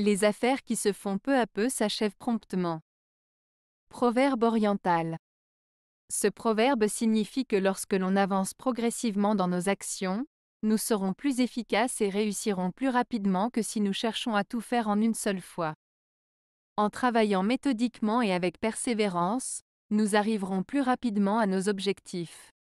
Les affaires qui se font peu à peu s'achèvent promptement. Proverbe oriental. Ce proverbe signifie que lorsque l'on avance progressivement dans nos actions, nous serons plus efficaces et réussirons plus rapidement que si nous cherchons à tout faire en une seule fois. En travaillant méthodiquement et avec persévérance, nous arriverons plus rapidement à nos objectifs.